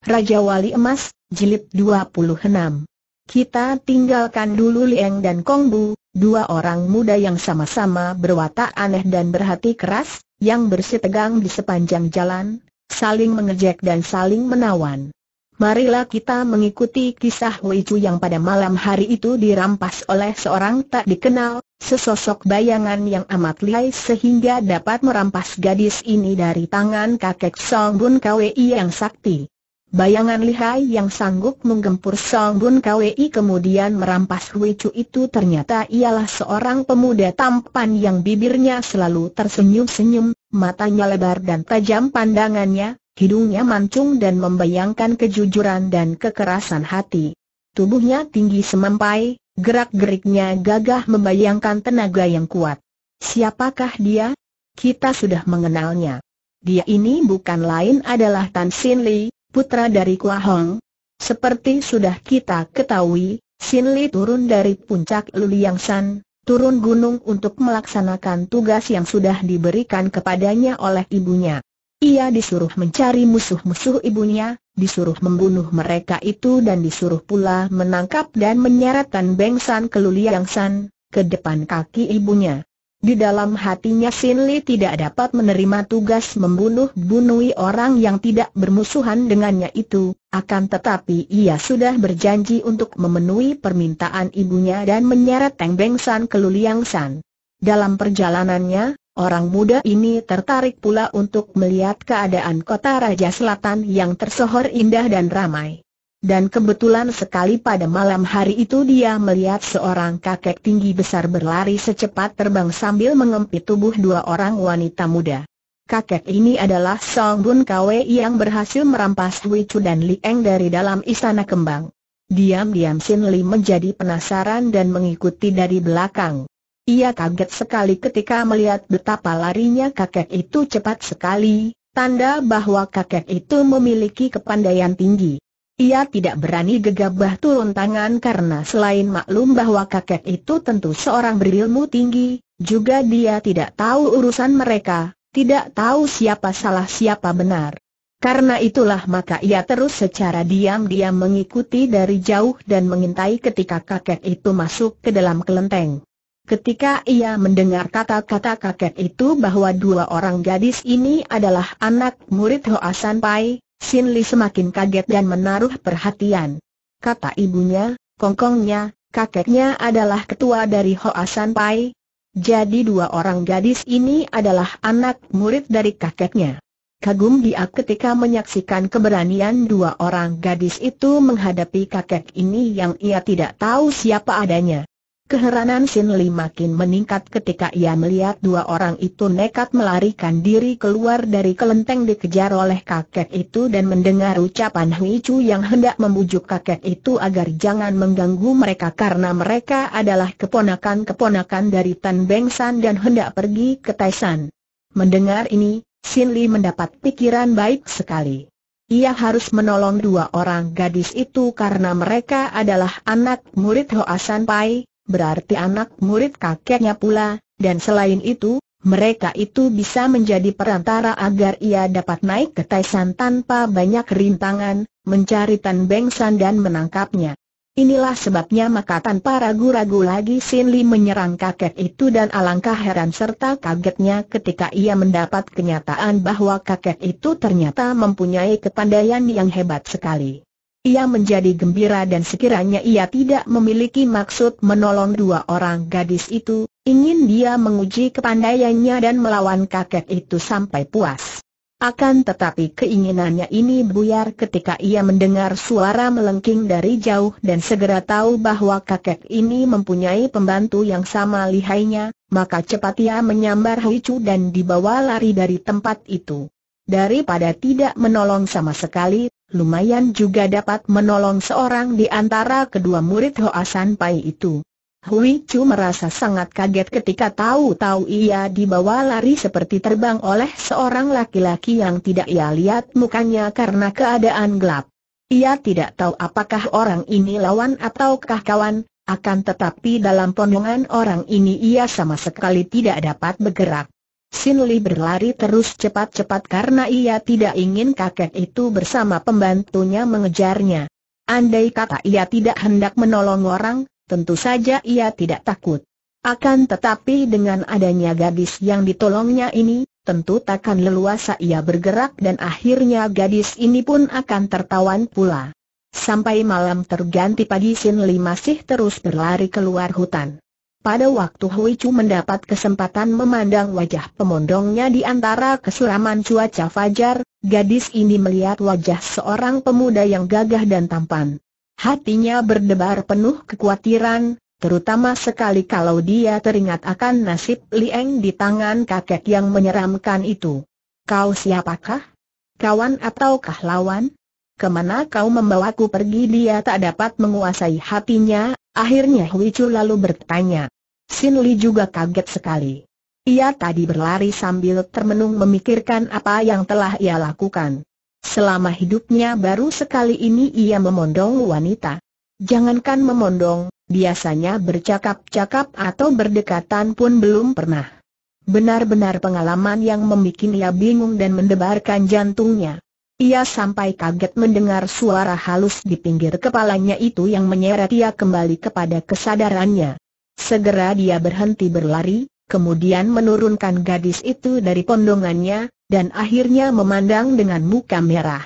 Raja Wali Emas, Jilid 26. Kita tinggalkan dulu Lieng dan Kongbu, dua orang muda yang sama-sama berwatak aneh dan berhati keras, yang bersitegang di sepanjang jalan, saling mengejek dan saling menawan. Marilah kita mengikuti kisah Wei Chu yang pada malam hari itu dirampas oleh seorang tak dikenal, sesosok bayangan yang amat lihai sehingga dapat merampas gadis ini dari tangan kakek Song Bun Kwei yang sakti. Bayangan lihai yang sanggup menggempur Song Bun Kwi kemudian merampas Hui Chu itu ternyata ialah seorang pemuda tampan yang bibirnya selalu tersenyum-senyum, matanya lebar dan tajam pandangannya, hidungnya mancung dan membayangkan kejujuran dan kekerasan hati. Tubuhnya tinggi semampai, gerak-geriknya gagah membayangkan tenaga yang kuat. Siapakah dia? Kita sudah mengenalnya. Dia ini bukan lain adalah Tan Sin Li, putra dari Kuahong. Seperti sudah kita ketahui, Sin Li turun dari puncak Luliang San, turun gunung untuk melaksanakan tugas yang sudah diberikan kepadanya oleh ibunya. Ia disuruh mencari musuh-musuh ibunya, disuruh membunuh mereka itu dan disuruh pula menangkap dan menyeretkan Beng San ke Luliang San, ke depan kaki ibunya. Di dalam hatinya Sin Li tidak dapat menerima tugas membunuh-bunui orang yang tidak bermusuhan dengannya itu, akan tetapi ia sudah berjanji untuk memenuhi permintaan ibunya dan menyeret Teng Beng San ke Luliang San. Dalam perjalanannya, orang muda ini tertarik pula untuk melihat keadaan kota Raja Selatan yang tersohor indah dan ramai. Dan kebetulan sekali pada malam hari itu dia melihat seorang kakek tinggi besar berlari secepat terbang sambil mengempit tubuh dua orang wanita muda. Kakek ini adalah Song Bun Kwe yang berhasil merampas Wei Chu dan Li Eng dari dalam istana kembang. Diam-diam Sin Li menjadi penasaran dan mengikuti dari belakang. Ia kaget sekali ketika melihat betapa larinya kakek itu cepat sekali, tanda bahwa kakek itu memiliki kepandaian tinggi. Ia tidak berani gegabah turun tangan karena selain maklum bahwa kakek itu tentu seorang berilmu tinggi, juga dia tidak tahu urusan mereka, tidak tahu siapa salah siapa benar. Karena itulah maka ia terus secara diam-diam mengikuti dari jauh dan mengintai ketika kakek itu masuk ke dalam kelenteng. Ketika ia mendengar kata-kata kakek itu bahwa dua orang gadis ini adalah anak murid Hoa San Pai, Sin Li semakin kaget dan menaruh perhatian. Kata ibunya, kongkongnya, kakeknya adalah ketua dari Hoa San Pai. Jadi dua orang gadis ini adalah anak murid dari kakeknya. Kagum dia ketika menyaksikan keberanian dua orang gadis itu menghadapi kakek ini yang ia tidak tahu siapa adanya. Keheranan Sin Li makin meningkat ketika ia melihat dua orang itu nekat melarikan diri keluar dari kelenteng dikejar oleh kakek itu dan mendengar ucapan Hui Chu yang hendak membujuk kakek itu agar jangan mengganggu mereka karena mereka adalah keponakan-keponakan dari Tan Beng San dan hendak pergi ke Taisan. Mendengar ini, Sin Li mendapat pikiran baik sekali. Ia harus menolong dua orang gadis itu karena mereka adalah anak murid Hoa San Pai, berarti anak murid kakeknya pula, dan selain itu, mereka itu bisa menjadi perantara agar ia dapat naik ke Taisan tanpa banyak rintangan, mencari Tan Beng San dan menangkapnya. Inilah sebabnya maka tanpa ragu-ragu lagi Sin Li menyerang kakek itu dan alangkah heran serta kagetnya ketika ia mendapat kenyataan bahwa kakek itu ternyata mempunyai kepandaian yang hebat sekali. Ia menjadi gembira dan sekiranya ia tidak memiliki maksud menolong dua orang gadis itu, ingin dia menguji kepandaiannya dan melawan kakek itu sampai puas. Akan tetapi keinginannya ini buyar ketika ia mendengar suara melengking dari jauh dan segera tahu bahwa kakek ini mempunyai pembantu yang sama lihainya, maka cepat ia menyambar Huicu dan dibawa lari dari tempat itu. Daripada tidak menolong sama sekali, lumayan juga dapat menolong seorang di antara kedua murid Hoasan Pai itu. Hui Chu merasa sangat kaget ketika tahu-tahu ia dibawa lari seperti terbang oleh seorang laki-laki yang tidak ia lihat mukanya karena keadaan gelap. Ia tidak tahu apakah orang ini lawan ataukah kawan, akan tetapi dalam pondongan orang ini ia sama sekali tidak dapat bergerak. Sin Li berlari terus cepat-cepat karena ia tidak ingin kakek itu bersama pembantunya mengejarnya. Andai kata ia tidak hendak menolong orang, tentu saja ia tidak takut. Akan tetapi dengan adanya gadis yang ditolongnya ini, tentu takkan leluasa ia bergerak dan akhirnya gadis ini pun akan tertawan pula. Sampai malam terganti pagi Sin Li masih terus berlari keluar hutan. Pada waktu Hui Chu mendapat kesempatan memandang wajah pemondongnya di antara kesuraman cuaca fajar, gadis ini melihat wajah seorang pemuda yang gagah dan tampan. Hatinya berdebar penuh kekhawatiran, terutama sekali kalau dia teringat akan nasib Lieng di tangan kakek yang menyeramkan itu. Kau siapakah? Kawan ataukah lawan? Kemana kau membawaku pergi dia tak dapat menguasai hatinya, Akhirnya Hui Chu lalu bertanya. Sin Li juga kaget sekali. Ia tadi berlari sambil termenung memikirkan apa yang telah ia lakukan. Selama hidupnya baru sekali ini ia memondong wanita. Jangankan memondong, biasanya bercakap-cakap atau berdekatan pun belum pernah. Benar-benar pengalaman yang membuat ia bingung dan mendebarkan jantungnya. Ia sampai kaget mendengar suara halus di pinggir kepalanya itu yang menyeret ia kembali kepada kesadarannya. Segera dia berhenti berlari, kemudian menurunkan gadis itu dari pondongannya, dan akhirnya memandang dengan muka merah.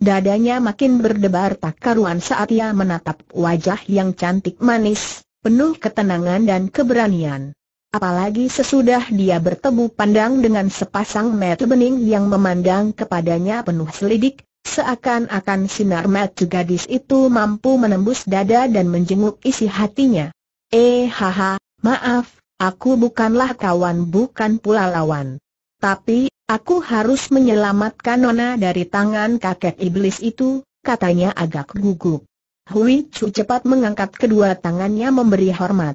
Dadanya makin berdebar tak karuan saat ia menatap wajah yang cantik manis, penuh ketenangan dan keberanian. Apalagi sesudah dia bertemu pandang dengan sepasang mata bening yang memandang kepadanya penuh selidik, seakan-akan sinar mata gadis itu mampu menembus dada dan menjenguk isi hatinya. Eh haha, maaf, aku bukanlah kawan bukan pula lawan. Tapi, aku harus menyelamatkan Nona dari tangan kakek iblis itu, katanya agak gugup. Hui Chu cepat mengangkat kedua tangannya memberi hormat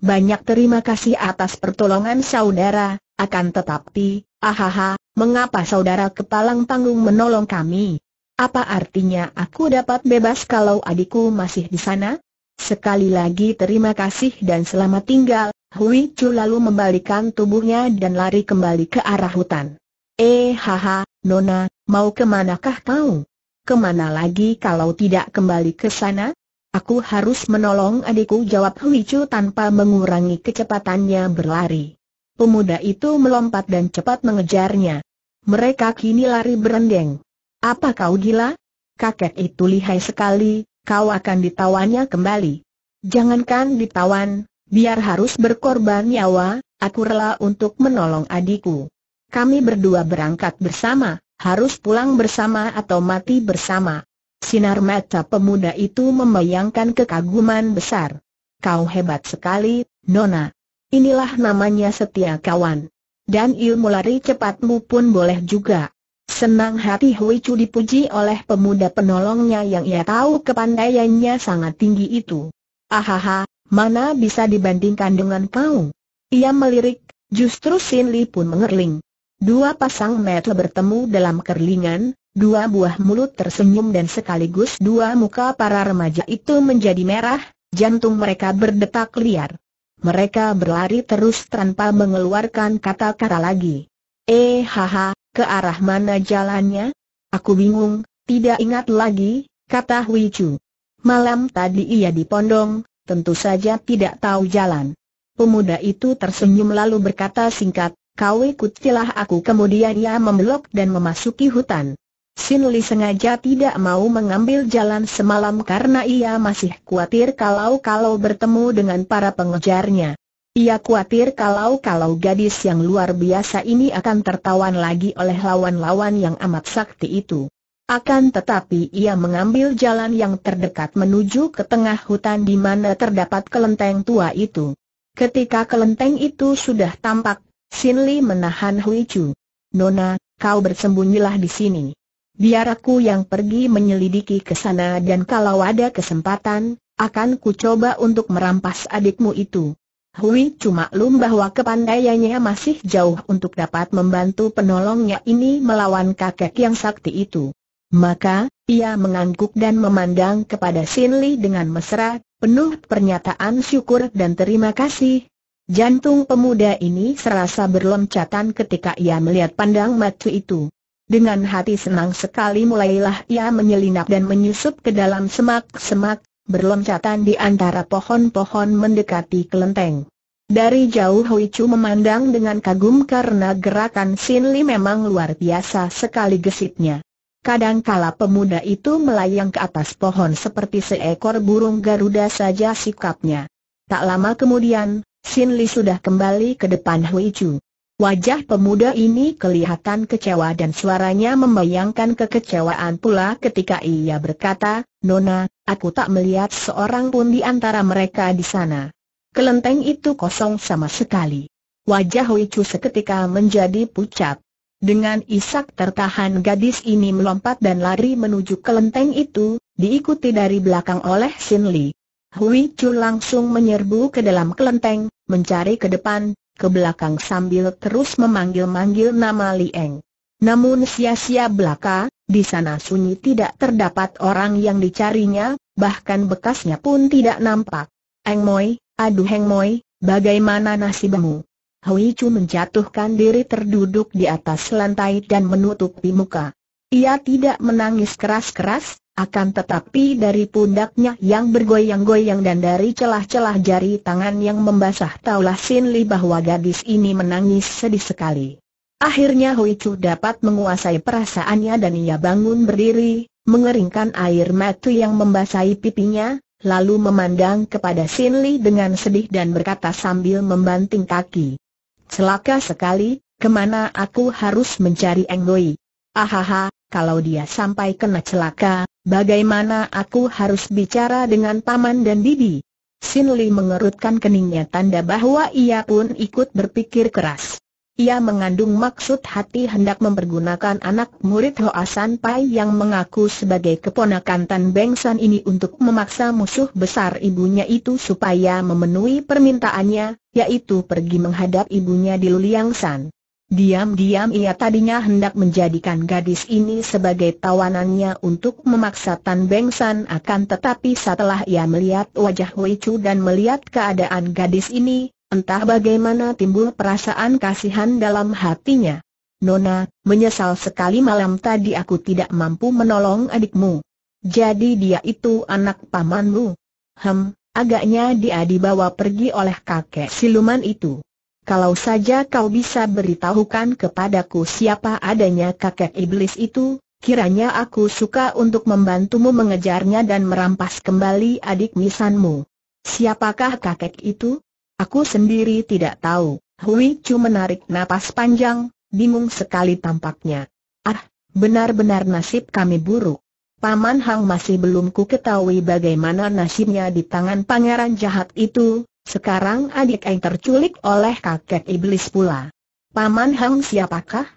banyak terima kasih atas pertolongan saudara, akan tetapi, ahaha, mengapa saudara kepalang panggung menolong kami? Apa artinya aku dapat bebas kalau adikku masih di sana? Sekali lagi terima kasih dan selamat tinggal, Hui Chu lalu membalikan tubuhnya dan lari kembali ke arah hutan. Eh haha, Nona, mau kemanakah kau? Kemana lagi kalau tidak kembali ke sana? Aku harus menolong adikku jawab Hui Chu tanpa mengurangi kecepatannya berlari. Pemuda itu melompat dan cepat mengejarnya. Mereka kini lari berendeng. Apa kau gila? Kakek itu lihai sekali, kau akan ditawannya kembali. Jangankan ditawan, biar harus berkorban nyawa, aku rela untuk menolong adikku. Kami berdua berangkat bersama, harus pulang bersama atau mati bersama. Sinar mata pemuda itu membayangkan kekaguman besar. Kau hebat sekali, Nona. Inilah namanya setia kawan. Dan ilmu lari cepatmu pun boleh juga. Senang hati Hui Chu dipuji oleh pemuda penolongnya yang ia tahu kepandaiannya sangat tinggi itu. Ahaha, mana bisa dibandingkan dengan kau? Ia melirik, justru Sin Li pun mengerling. Dua pasang mata bertemu dalam kerlingan, Dua buah mulut tersenyum dan sekaligus dua muka para remaja itu menjadi merah, jantung mereka berdetak liar. Mereka berlari terus tanpa mengeluarkan kata-kata lagi. Eh haha, ke arah mana jalannya? Aku bingung, tidak ingat lagi, kata Hui Chu. Malam tadi ia di pondong, tentu saja tidak tahu jalan. Pemuda itu tersenyum lalu berkata singkat, kau ikutilah aku kemudian ia membelok dan memasuki hutan. Sin Li sengaja tidak mau mengambil jalan semalam karena ia masih khawatir kalau-kalau bertemu dengan para pengejarnya. Ia khawatir kalau-kalau gadis yang luar biasa ini akan tertawan lagi oleh lawan-lawan yang amat sakti itu. Akan tetapi ia mengambil jalan yang terdekat menuju ke tengah hutan di mana terdapat kelenteng tua itu. Ketika kelenteng itu sudah tampak, Sin Li menahan Hui Chu. Nona, kau bersembunyilah di sini biar aku yang pergi menyelidiki ke sana dan kalau ada kesempatan, akan ku coba untuk merampas adikmu itu. Hui cuma lum bahwa kepandaiannya masih jauh untuk dapat membantu penolongnya ini melawan kakek yang sakti itu. Maka, ia mengangguk dan memandang kepada Sin Li dengan mesra, penuh pernyataan syukur dan terima kasih. Jantung pemuda ini serasa berloncatan ketika ia melihat pandang matu itu. Dengan hati senang sekali mulailah ia menyelinap dan menyusup ke dalam semak-semak, berloncatan di antara pohon-pohon mendekati kelenteng. Dari jauh Hui Chu memandang dengan kagum karena gerakan Sin Li memang luar biasa sekali gesitnya. Kadangkala pemuda itu melayang ke atas pohon seperti seekor burung Garuda saja sikapnya. Tak lama kemudian, Sin Li sudah kembali ke depan Hui Chu. Wajah pemuda ini kelihatan kecewa dan suaranya membayangkan kekecewaan pula ketika ia berkata, Nona, aku tak melihat seorang pun di antara mereka di sana. Kelenteng itu kosong sama sekali. Wajah Hui Chu seketika menjadi pucat. Dengan isak tertahan gadis ini melompat dan lari menuju kelenteng itu, diikuti dari belakang oleh Sin Li. Hui Chu langsung menyerbu ke dalam kelenteng, mencari ke depan, ke belakang sambil terus memanggil-manggil nama Lieng. Namun sia-sia belaka, di sana sunyi tidak terdapat orang yang dicarinya, bahkan bekasnya pun tidak nampak. Eng Moi, aduh Heng Moi, bagaimana nasibmu? Hui Chu menjatuhkan diri terduduk di atas lantai dan menutupi muka. Ia tidak menangis keras-keras, akan tetapi dari pundaknya yang bergoyang-goyang dan dari celah-celah jari tangan yang membasah taulah Sin Li bahwa gadis ini menangis sedih sekali. Akhirnya Hui Chu dapat menguasai perasaannya dan ia bangun berdiri, mengeringkan air mata yang membasahi pipinya, lalu memandang kepada Sin Li dengan sedih dan berkata sambil membanting kaki. Celaka sekali, kemana aku harus mencari Eng Doi? Ahaha, kalau dia sampai kena celaka, Bagaimana aku harus bicara dengan paman dan bibi? Sin Li mengerutkan keningnya tanda bahwa ia pun ikut berpikir keras. Ia mengandung maksud hati hendak mempergunakan anak murid Hoa San Pai yang mengaku sebagai keponakan Tan Beng San ini untuk memaksa musuh besar ibunya itu supaya memenuhi permintaannya, yaitu pergi menghadap ibunya di Luliang San. Diam-diam ia tadinya hendak menjadikan gadis ini sebagai tawanannya untuk memaksa Tan Beng San akan tetapi setelah ia melihat wajah Wei Chu dan melihat keadaan gadis ini, entah bagaimana timbul perasaan kasihan dalam hatinya. Nona, menyesal sekali malam tadi aku tidak mampu menolong adikmu. Jadi dia itu anak pamanmu. Hem, agaknya dia dibawa pergi oleh kakek siluman itu. Kalau saja kau bisa beritahukan kepadaku siapa adanya kakek iblis itu, kiranya aku suka untuk membantumu mengejarnya dan merampas kembali adik misanmu. Siapakah kakek itu? Aku sendiri tidak tahu. Hui Chu menarik napas panjang, bingung sekali tampaknya. Ah, benar-benar nasib kami buruk. Paman Hang masih belum ku ketahui bagaimana nasibnya di tangan pangeran jahat itu, sekarang adik yang terculik oleh kakek iblis pula. Paman Hang siapakah?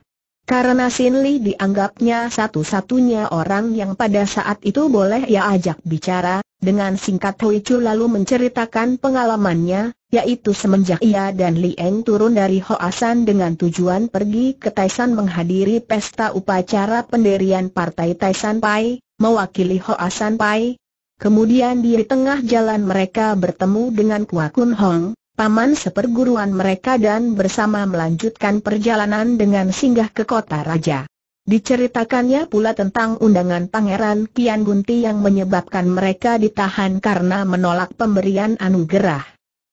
Karena Sin Li dianggapnya satu-satunya orang yang pada saat itu boleh ia ajak bicara, dengan singkat Hui Chu lalu menceritakan pengalamannya, yaitu semenjak ia dan Li Eng turun dari Hoasan dengan tujuan pergi ke Taisan menghadiri pesta upacara pendirian Partai Taisan Pai, mewakili Hoasan Pai, Kemudian di tengah jalan mereka bertemu dengan Kua Kun Hong, paman seperguruan mereka dan bersama melanjutkan perjalanan dengan singgah ke kota raja. Diceritakannya pula tentang undangan Pangeran Kian Gunti yang menyebabkan mereka ditahan karena menolak pemberian anugerah.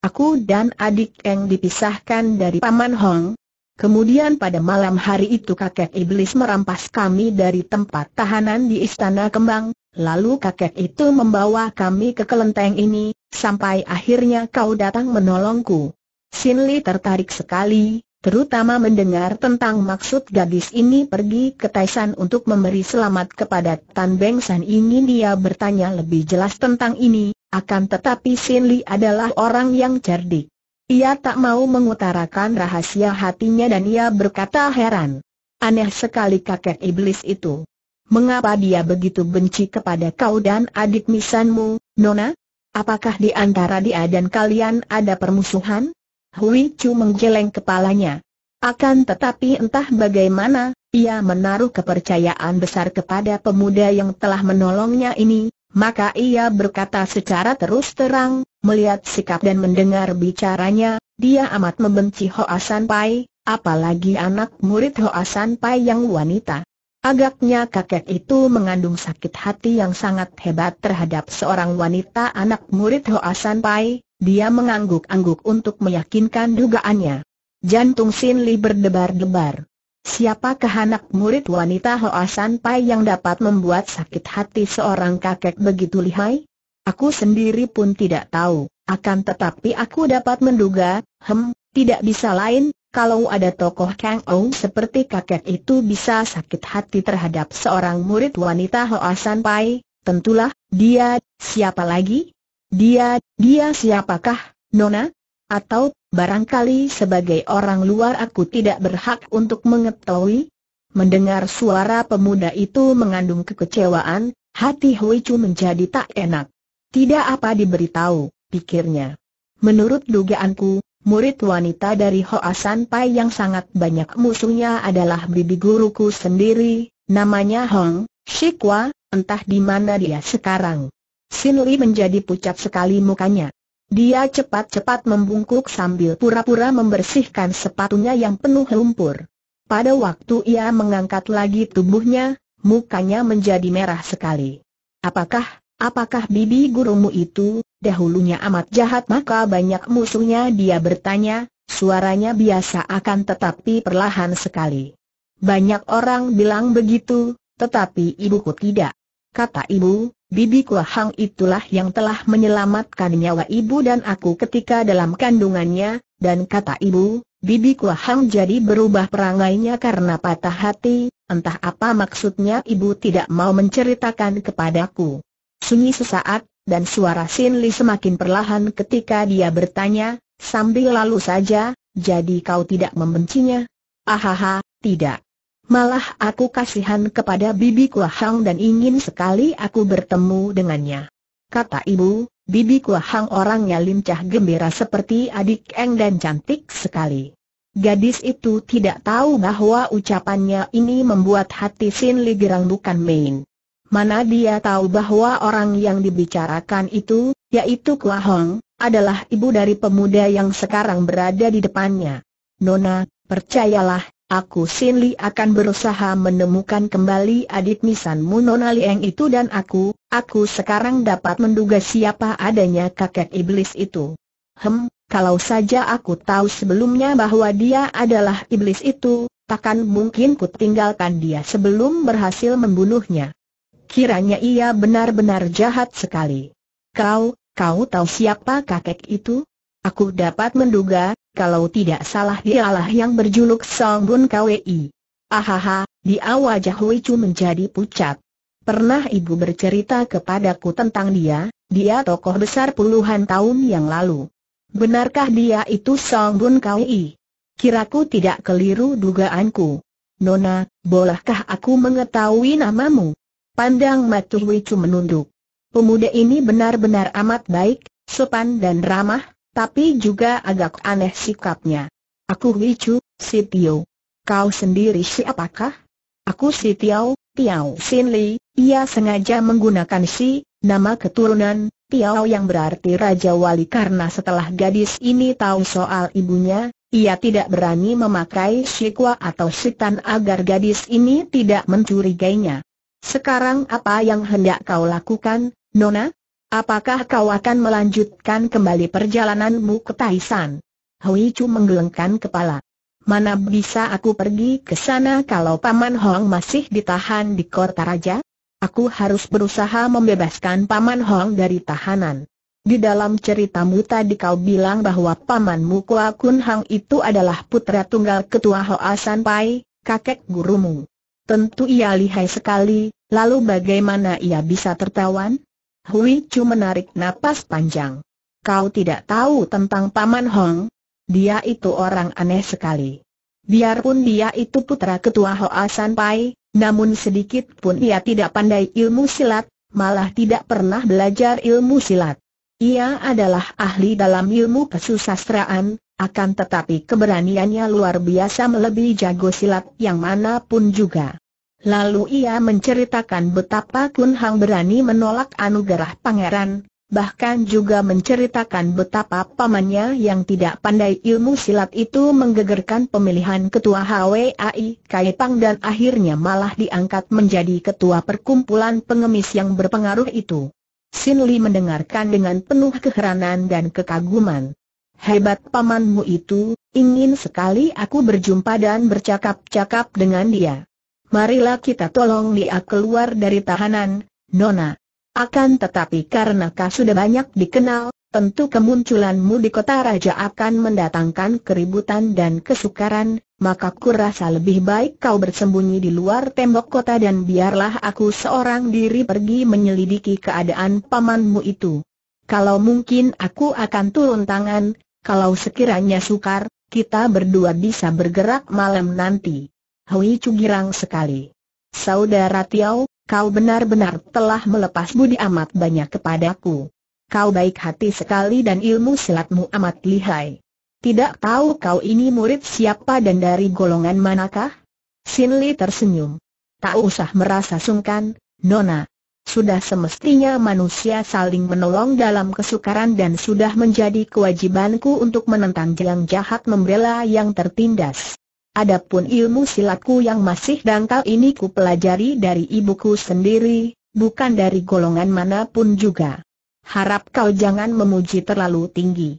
Aku dan adik Eng dipisahkan dari Paman Hong. Kemudian pada malam hari itu kakek iblis merampas kami dari tempat tahanan di Istana Kembang, Lalu kakek itu membawa kami ke kelenteng ini, sampai akhirnya kau datang menolongku. Sin Li tertarik sekali, terutama mendengar tentang maksud gadis ini pergi ke Taisan untuk memberi selamat kepada Tan Beng San ingin dia bertanya lebih jelas tentang ini, akan tetapi Sin Li adalah orang yang cerdik. Ia tak mau mengutarakan rahasia hatinya dan ia berkata heran. Aneh sekali kakek iblis itu. Mengapa dia begitu benci kepada kau dan adik misanmu, Nona? Apakah di antara dia dan kalian ada permusuhan? Hui Chu menggeleng kepalanya. Akan tetapi entah bagaimana, ia menaruh kepercayaan besar kepada pemuda yang telah menolongnya ini, maka ia berkata secara terus terang, melihat sikap dan mendengar bicaranya, dia amat membenci Hoa San Pai, apalagi anak murid Hoa San Pai yang wanita. Agaknya kakek itu mengandung sakit hati yang sangat hebat terhadap seorang wanita anak murid Hoa San Pai, dia mengangguk-angguk untuk meyakinkan dugaannya. Jantung Sin Li berdebar-debar. Siapakah anak murid wanita Hoa San Pai yang dapat membuat sakit hati seorang kakek begitu lihai? Aku sendiri pun tidak tahu, akan tetapi aku dapat menduga, hem, tidak bisa lain, kalau ada tokoh Kang Ong seperti kakek itu bisa sakit hati terhadap seorang murid wanita Hoa San Pai, tentulah, dia, siapa lagi? Dia, dia siapakah, Nona? Atau, barangkali sebagai orang luar aku tidak berhak untuk mengetahui? Mendengar suara pemuda itu mengandung kekecewaan, hati Hui Chu menjadi tak enak. Tidak apa diberitahu, pikirnya. Menurut dugaanku, Murid wanita dari Hoa Pai yang sangat banyak musuhnya adalah bibi guruku sendiri, namanya Hong, Shikwa, entah di mana dia sekarang. Sin Li menjadi pucat sekali mukanya. Dia cepat-cepat membungkuk sambil pura-pura membersihkan sepatunya yang penuh lumpur. Pada waktu ia mengangkat lagi tubuhnya, mukanya menjadi merah sekali. Apakah, apakah bibi gurumu itu, dahulunya amat jahat maka banyak musuhnya dia bertanya, suaranya biasa akan tetapi perlahan sekali. Banyak orang bilang begitu, tetapi ibuku tidak. Kata ibu, Bibi Kuahang itulah yang telah menyelamatkan nyawa ibu dan aku ketika dalam kandungannya, dan kata ibu, Bibi Kuahang jadi berubah perangainya karena patah hati, entah apa maksudnya ibu tidak mau menceritakan kepadaku. Sunyi sesaat, dan suara Sin Li semakin perlahan ketika dia bertanya, sambil lalu saja, jadi kau tidak membencinya? Ahaha, tidak. Malah aku kasihan kepada Bibi Kuahang dan ingin sekali aku bertemu dengannya. Kata ibu, Bibi Kuahang orangnya lincah gembira seperti adik Eng dan cantik sekali. Gadis itu tidak tahu bahwa ucapannya ini membuat hati Sin Li girang bukan main. Mana dia tahu bahwa orang yang dibicarakan itu, yaitu Kua Hong, adalah ibu dari pemuda yang sekarang berada di depannya. Nona, percayalah, aku Sin Li akan berusaha menemukan kembali adik nisanmu Nona Liang itu dan aku, aku sekarang dapat menduga siapa adanya kakek iblis itu. Hem, kalau saja aku tahu sebelumnya bahwa dia adalah iblis itu, takkan mungkin ku tinggalkan dia sebelum berhasil membunuhnya. Kiranya ia benar-benar jahat sekali. Kau, kau tahu siapa kakek itu? Aku dapat menduga, kalau tidak salah dialah yang berjuluk Song Bun Kwei. Ahaha, dia wajah Hui Chu menjadi pucat. Pernah ibu bercerita kepadaku tentang dia, dia tokoh besar puluhan tahun yang lalu. Benarkah dia itu Song Bun Kwei? Kiraku tidak keliru dugaanku. Nona, bolehkah aku mengetahui namamu? Pandang Matu Wicu menunduk. Pemuda ini benar-benar amat baik, sopan dan ramah, tapi juga agak aneh sikapnya. Aku Wicu, si Tio. Kau sendiri siapakah? Aku si Tiao, Tiao Sin Li, ia sengaja menggunakan si, nama keturunan, Tiao yang berarti Raja Wali karena setelah gadis ini tahu soal ibunya, ia tidak berani memakai sikwa atau sitan agar gadis ini tidak mencurigainya. Sekarang apa yang hendak kau lakukan, Nona? Apakah kau akan melanjutkan kembali perjalananmu ke Taisan? Hui Chu menggelengkan kepala. Mana bisa aku pergi ke sana kalau Paman Hong masih ditahan di kota raja? Aku harus berusaha membebaskan Paman Hong dari tahanan. Di dalam ceritamu tadi kau bilang bahwa pamanmu Kua Kun Hang itu adalah putra tunggal ketua Hoa San Pai, kakek gurumu. Tentu ia lihai sekali, lalu bagaimana ia bisa tertawan? Hui Chu menarik napas panjang. Kau tidak tahu tentang Paman Hong? Dia itu orang aneh sekali. Biarpun dia itu putra ketua Hoa San Pai, namun sedikit pun ia tidak pandai ilmu silat, malah tidak pernah belajar ilmu silat. Ia adalah ahli dalam ilmu kesusastraan, akan tetapi keberaniannya luar biasa melebihi jago silat yang manapun juga. Lalu ia menceritakan betapa Kun Hang berani menolak anugerah pangeran, bahkan juga menceritakan betapa pamannya yang tidak pandai ilmu silat itu menggegerkan pemilihan ketua HWAI Kaipang dan akhirnya malah diangkat menjadi ketua perkumpulan pengemis yang berpengaruh itu. Sin Li mendengarkan dengan penuh keheranan dan kekaguman. Hebat pamanmu itu, ingin sekali aku berjumpa dan bercakap-cakap dengan dia. Marilah kita tolong dia keluar dari tahanan, Nona. Akan tetapi karena kau sudah banyak dikenal, tentu kemunculanmu di kota raja akan mendatangkan keributan dan kesukaran, maka ku rasa lebih baik kau bersembunyi di luar tembok kota dan biarlah aku seorang diri pergi menyelidiki keadaan pamanmu itu. Kalau mungkin aku akan turun tangan, kalau sekiranya sukar, kita berdua bisa bergerak malam nanti. Hui girang sekali. Saudara Tiao, kau benar-benar telah melepas budi amat banyak kepadaku. Kau baik hati sekali dan ilmu silatmu amat lihai. Tidak tahu kau ini murid siapa dan dari golongan manakah? Sin Li tersenyum. Tak usah merasa sungkan, Nona, sudah semestinya manusia saling menolong dalam kesukaran dan sudah menjadi kewajibanku untuk menentang yang jahat membela yang tertindas. Adapun ilmu silatku yang masih dangkal ini ku pelajari dari ibuku sendiri, bukan dari golongan manapun juga. Harap kau jangan memuji terlalu tinggi.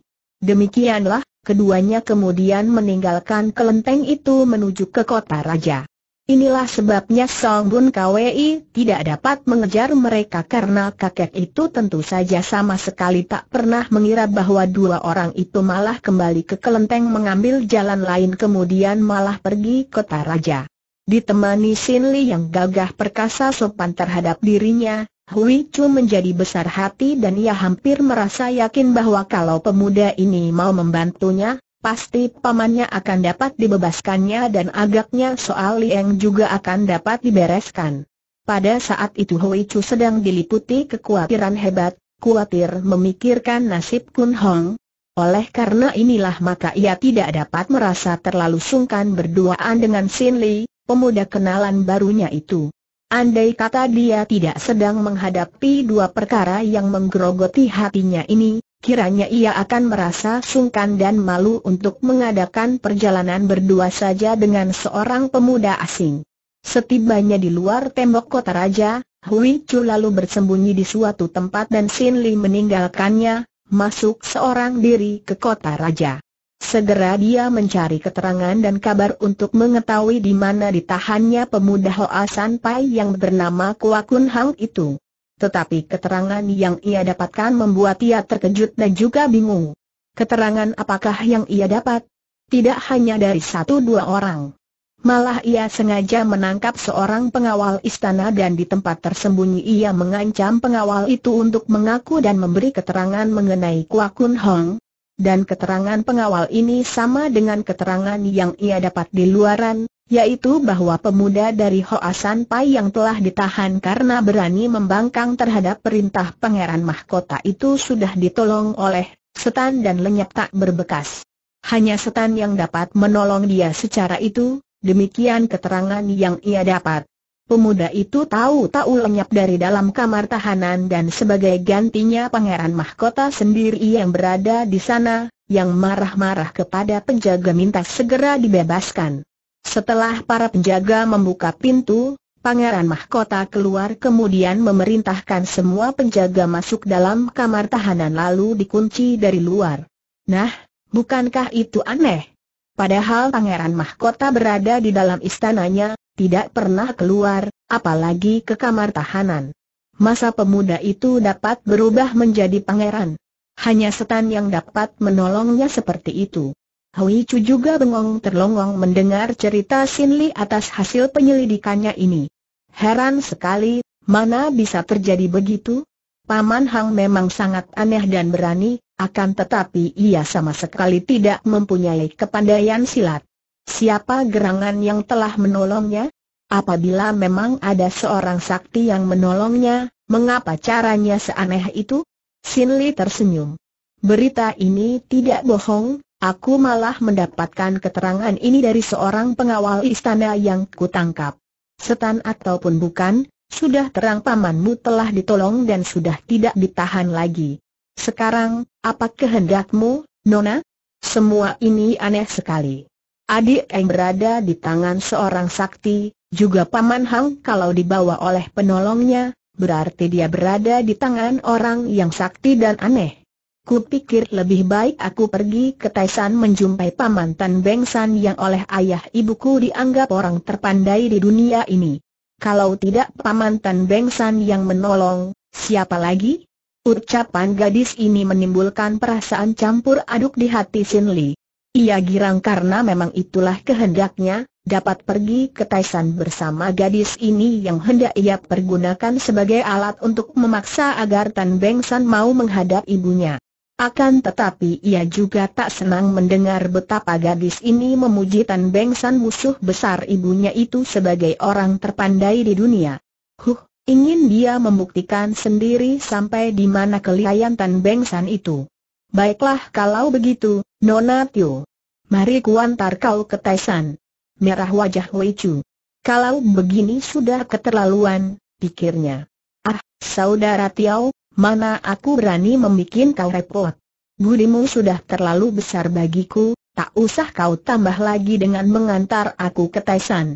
Demikianlah, keduanya kemudian meninggalkan kelenteng itu menuju ke kota raja. Inilah sebabnya Song Bun Kwei tidak dapat mengejar mereka karena kakek itu tentu saja sama sekali tak pernah mengira bahwa dua orang itu malah kembali ke kelenteng mengambil jalan lain kemudian malah pergi ke Taraja. Ditemani Sin Li yang gagah perkasa sopan terhadap dirinya, Hui Chu menjadi besar hati dan ia hampir merasa yakin bahwa kalau pemuda ini mau membantunya, pasti pamannya akan dapat dibebaskannya dan agaknya soal Liang juga akan dapat dibereskan. Pada saat itu Hui Chu sedang diliputi kekhawatiran hebat, khawatir memikirkan nasib Kun Hong. Oleh karena inilah maka ia tidak dapat merasa terlalu sungkan berduaan dengan Sin Li, pemuda kenalan barunya itu. Andai kata dia tidak sedang menghadapi dua perkara yang menggerogoti hatinya ini, kiranya ia akan merasa sungkan dan malu untuk mengadakan perjalanan berdua saja dengan seorang pemuda asing. Setibanya di luar tembok kota raja, Hui Chu lalu bersembunyi di suatu tempat dan Sin Li meninggalkannya, masuk seorang diri ke kota raja. Segera dia mencari keterangan dan kabar untuk mengetahui di mana ditahannya pemuda Hoa San Pai yang bernama Kuakunhang Hang itu. Tetapi keterangan yang ia dapatkan membuat ia terkejut dan juga bingung. Keterangan apakah yang ia dapat? Tidak hanya dari satu dua orang. Malah ia sengaja menangkap seorang pengawal istana dan di tempat tersembunyi ia mengancam pengawal itu untuk mengaku dan memberi keterangan mengenai Kua Kun Hong. Dan keterangan pengawal ini sama dengan keterangan yang ia dapat di luaran, yaitu bahwa pemuda dari Hoasan Pai yang telah ditahan karena berani membangkang terhadap perintah Pangeran Mahkota itu sudah ditolong oleh setan dan lenyap tak berbekas. Hanya setan yang dapat menolong dia secara itu, demikian keterangan yang ia dapat. Pemuda itu tahu-tahu lenyap dari dalam kamar tahanan dan sebagai gantinya Pangeran Mahkota sendiri yang berada di sana, yang marah-marah kepada penjaga minta segera dibebaskan. Setelah para penjaga membuka pintu, Pangeran Mahkota keluar kemudian memerintahkan semua penjaga masuk dalam kamar tahanan lalu dikunci dari luar. Nah, bukankah itu aneh? Padahal Pangeran Mahkota berada di dalam istananya, tidak pernah keluar, apalagi ke kamar tahanan. Masa pemuda itu dapat berubah menjadi pangeran. Hanya setan yang dapat menolongnya seperti itu. Hui Chu juga bengong terlongong mendengar cerita Sin Li atas hasil penyelidikannya ini. Heran sekali, mana bisa terjadi begitu? Paman Hang memang sangat aneh dan berani, akan tetapi ia sama sekali tidak mempunyai kepandaian silat. Siapa gerangan yang telah menolongnya? Apabila memang ada seorang sakti yang menolongnya, mengapa caranya seaneh itu? Sin Li tersenyum. Berita ini tidak bohong, Aku malah mendapatkan keterangan ini dari seorang pengawal istana yang kutangkap. Setan ataupun bukan, sudah terang pamanmu telah ditolong dan sudah tidak ditahan lagi. Sekarang, apa kehendakmu, Nona? Semua ini aneh sekali. Adik yang berada di tangan seorang sakti, juga Paman Hang kalau dibawa oleh penolongnya, berarti dia berada di tangan orang yang sakti dan aneh. Kupikir lebih baik aku pergi ke Taisan menjumpai paman Tan Beng San yang oleh ayah ibuku dianggap orang terpandai di dunia ini. Kalau tidak paman Tan Beng San yang menolong, siapa lagi? Ucapan gadis ini menimbulkan perasaan campur aduk di hati Sin Li. Ia girang karena memang itulah kehendaknya, dapat pergi ke Taisan bersama gadis ini yang hendak ia pergunakan sebagai alat untuk memaksa agar Tan Beng San mau menghadap ibunya. Akan tetapi ia juga tak senang mendengar betapa gadis ini memuji Tan Beng San musuh besar ibunya itu sebagai orang terpandai di dunia. Huh, ingin dia membuktikan sendiri sampai di mana kelihayan Tan Beng San itu. Baiklah kalau begitu, Nona Tio. Mari kuantar kau ke Taisan. Merah wajah Wei Chu. Kalau begini sudah keterlaluan, pikirnya. Ah, saudara Tiao, Mana aku berani membuat kau repot. Budimu sudah terlalu besar bagiku, tak usah kau tambah lagi dengan mengantar aku ke Taisan.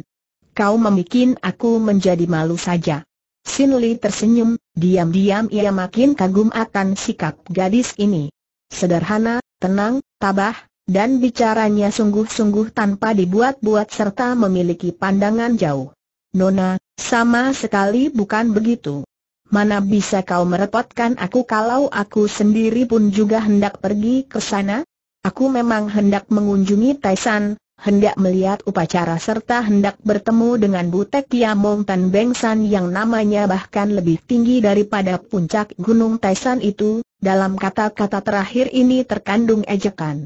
Kau membuat aku menjadi malu saja. Sin Li tersenyum, diam-diam ia makin kagum akan sikap gadis ini. Sederhana, tenang, tabah, dan bicaranya sungguh-sungguh tanpa dibuat-buat serta memiliki pandangan jauh. Nona, sama sekali bukan begitu mana bisa kau merepotkan aku kalau aku sendiri pun juga hendak pergi ke sana? Aku memang hendak mengunjungi Taisan, hendak melihat upacara serta hendak bertemu dengan Butek Yamong Tan San yang namanya bahkan lebih tinggi daripada puncak Gunung Taisan itu, dalam kata-kata terakhir ini terkandung ejekan.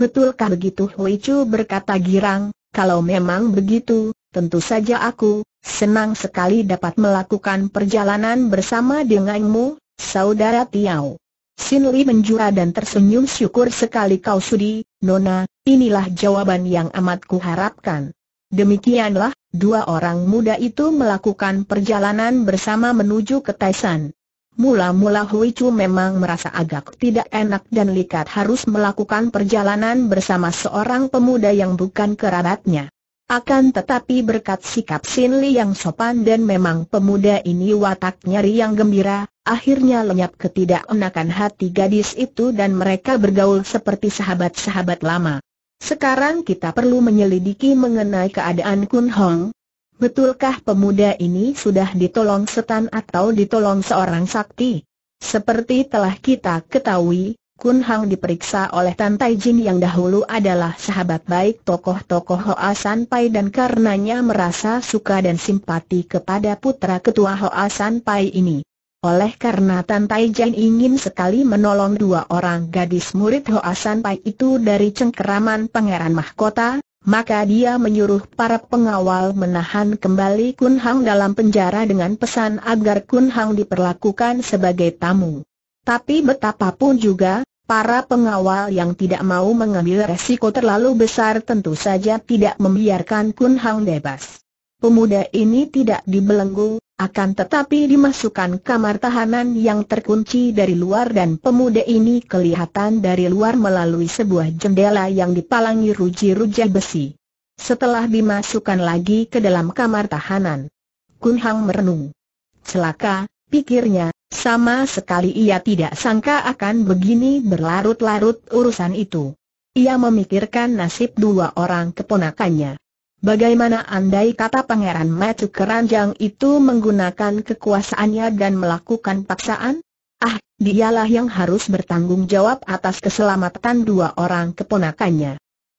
Betulkah begitu Hui Chu berkata girang, kalau memang begitu, tentu saja aku, senang sekali dapat melakukan perjalanan bersama denganmu, saudara Tiau. Sin Li menjura dan tersenyum syukur sekali kau sudi, Nona, inilah jawaban yang amat kuharapkan. Demikianlah, dua orang muda itu melakukan perjalanan bersama menuju ke Taisan. Mula-mula Hui Chu memang merasa agak tidak enak dan Likat harus melakukan perjalanan bersama seorang pemuda yang bukan kerabatnya. Akan tetapi berkat sikap Sin Li yang sopan dan memang pemuda ini wataknya riang gembira, akhirnya lenyap ketidakenakan hati gadis itu dan mereka bergaul seperti sahabat-sahabat lama. Sekarang kita perlu menyelidiki mengenai keadaan Kun Hong. Betulkah pemuda ini sudah ditolong setan atau ditolong seorang sakti? Seperti telah kita ketahui, Kun Hang diperiksa oleh Tan Tai Jin yang dahulu adalah sahabat baik tokoh-tokoh Hoa San Pai dan karenanya merasa suka dan simpati kepada putra ketua Hoa San Pai ini. Oleh karena Tan Tai Jin ingin sekali menolong dua orang gadis murid Hoa San Pai itu dari cengkeraman Pangeran Mahkota, maka dia menyuruh para pengawal menahan kembali Kun Hang dalam penjara dengan pesan agar Kun Hang diperlakukan sebagai tamu. Tapi betapapun juga, para pengawal yang tidak mau mengambil resiko terlalu besar tentu saja tidak membiarkan Kun Hang bebas. Pemuda ini tidak dibelenggu, akan tetapi dimasukkan kamar tahanan yang terkunci dari luar dan pemuda ini kelihatan dari luar melalui sebuah jendela yang dipalangi ruji-ruji besi. Setelah dimasukkan lagi ke dalam kamar tahanan, Kun Hang merenung. Celaka, pikirnya, sama sekali ia tidak sangka akan begini berlarut-larut urusan itu. Ia memikirkan nasib dua orang keponakannya. Bagaimana andai kata Pangeran Macu Keranjang itu menggunakan kekuasaannya dan melakukan paksaan? Ah, dialah yang harus bertanggung jawab atas keselamatan dua orang keponakannya.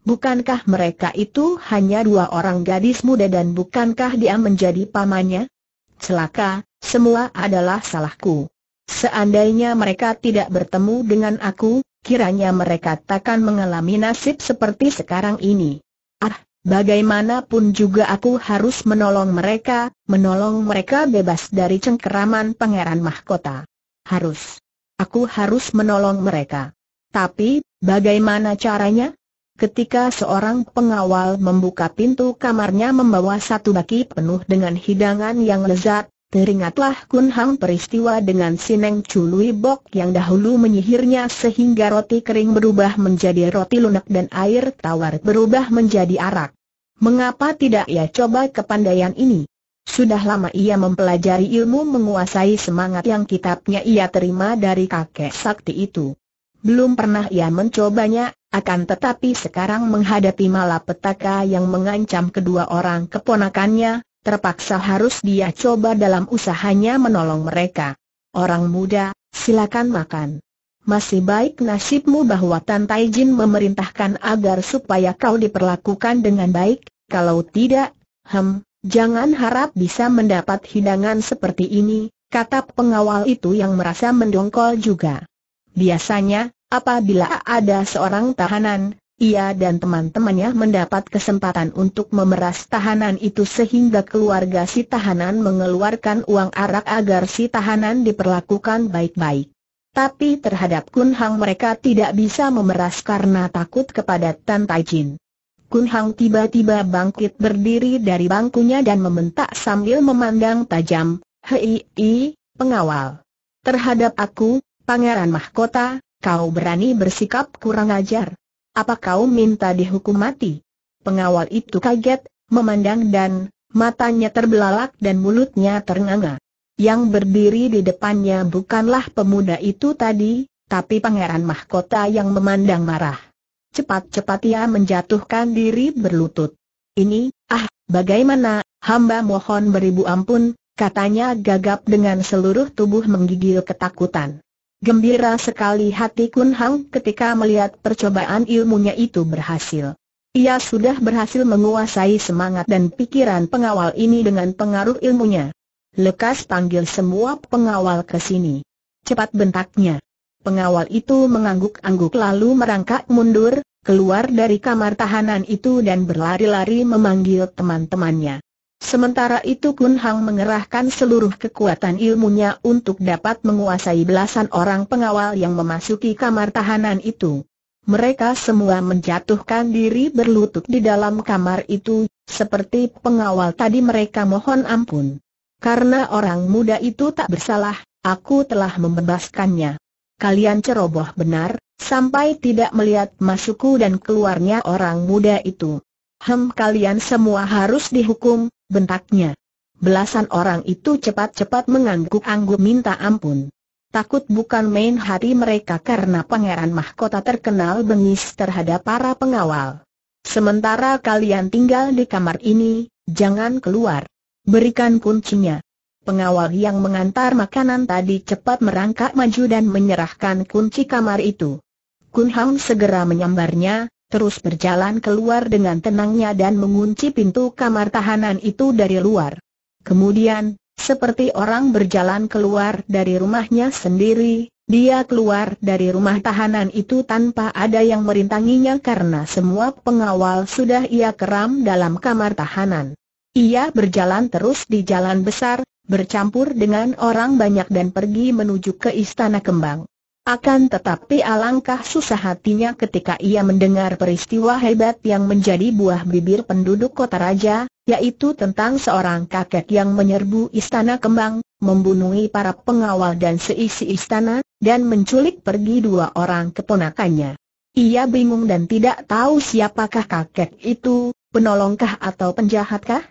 Bukankah mereka itu hanya dua orang gadis muda dan bukankah dia menjadi pamannya? Celaka, semua adalah salahku. Seandainya mereka tidak bertemu dengan aku, kiranya mereka takkan mengalami nasib seperti sekarang ini. Ah, bagaimanapun juga aku harus menolong mereka, menolong mereka bebas dari cengkeraman pangeran mahkota. Harus. Aku harus menolong mereka. Tapi, bagaimana caranya? Ketika seorang pengawal membuka pintu kamarnya membawa satu baki penuh dengan hidangan yang lezat, Teringatlah Kun Hang peristiwa dengan Sineng Chului Bok yang dahulu menyihirnya sehingga roti kering berubah menjadi roti lunak dan air tawar berubah menjadi arak. Mengapa tidak ia coba kepandaian ini? Sudah lama ia mempelajari ilmu menguasai semangat yang kitabnya ia terima dari kakek sakti itu. Belum pernah ia mencobanya, akan tetapi sekarang menghadapi malapetaka yang mengancam kedua orang keponakannya, terpaksa harus dia coba dalam usahanya menolong mereka. Orang muda, silakan makan. Masih baik nasibmu bahwa Tan Taijin memerintahkan agar supaya kau diperlakukan dengan baik, kalau tidak, hem, jangan harap bisa mendapat hidangan seperti ini, kata pengawal itu yang merasa mendongkol juga. Biasanya, apabila ada seorang tahanan, ia dan teman-temannya mendapat kesempatan untuk memeras tahanan itu sehingga keluarga si tahanan mengeluarkan uang arak agar si tahanan diperlakukan baik-baik. Tapi terhadap Kun Hang mereka tidak bisa memeras karena takut kepada Tan Tai Jin. Kun Hang tiba-tiba bangkit berdiri dari bangkunya dan membentak sambil memandang tajam, Hei, i, pengawal. Terhadap aku, Pangeran Mahkota, kau berani bersikap kurang ajar apa kau minta dihukum mati? Pengawal itu kaget, memandang dan matanya terbelalak dan mulutnya ternganga. Yang berdiri di depannya bukanlah pemuda itu tadi, tapi pangeran mahkota yang memandang marah. Cepat-cepat ia menjatuhkan diri berlutut. Ini, ah, bagaimana, hamba mohon beribu ampun, katanya gagap dengan seluruh tubuh menggigil ketakutan. Gembira sekali hati Kun Hang ketika melihat percobaan ilmunya itu berhasil. Ia sudah berhasil menguasai semangat dan pikiran pengawal ini dengan pengaruh ilmunya. Lekas panggil semua pengawal ke sini. Cepat bentaknya. Pengawal itu mengangguk-angguk lalu merangkak mundur, keluar dari kamar tahanan itu dan berlari-lari memanggil teman-temannya. Sementara itu Kun Hang mengerahkan seluruh kekuatan ilmunya untuk dapat menguasai belasan orang pengawal yang memasuki kamar tahanan itu. Mereka semua menjatuhkan diri berlutut di dalam kamar itu, seperti pengawal tadi mereka mohon ampun. Karena orang muda itu tak bersalah, aku telah membebaskannya. Kalian ceroboh benar, sampai tidak melihat masukku dan keluarnya orang muda itu. Hem kalian semua harus dihukum, bentaknya. Belasan orang itu cepat-cepat mengangguk-angguk minta ampun. Takut bukan main hati mereka karena pangeran mahkota terkenal bengis terhadap para pengawal. Sementara kalian tinggal di kamar ini, jangan keluar. Berikan kuncinya. Pengawal yang mengantar makanan tadi cepat merangkak maju dan menyerahkan kunci kamar itu. Kun Ham segera menyambarnya, terus berjalan keluar dengan tenangnya dan mengunci pintu kamar tahanan itu dari luar. Kemudian, seperti orang berjalan keluar dari rumahnya sendiri, dia keluar dari rumah tahanan itu tanpa ada yang merintanginya karena semua pengawal sudah ia keram dalam kamar tahanan. Ia berjalan terus di jalan besar, bercampur dengan orang banyak dan pergi menuju ke Istana Kembang. Akan tetapi alangkah susah hatinya ketika ia mendengar peristiwa hebat yang menjadi buah bibir penduduk kota raja, yaitu tentang seorang kakek yang menyerbu istana kembang, membunuhi para pengawal dan seisi istana, dan menculik pergi dua orang keponakannya. Ia bingung dan tidak tahu siapakah kakek itu, penolongkah atau penjahatkah?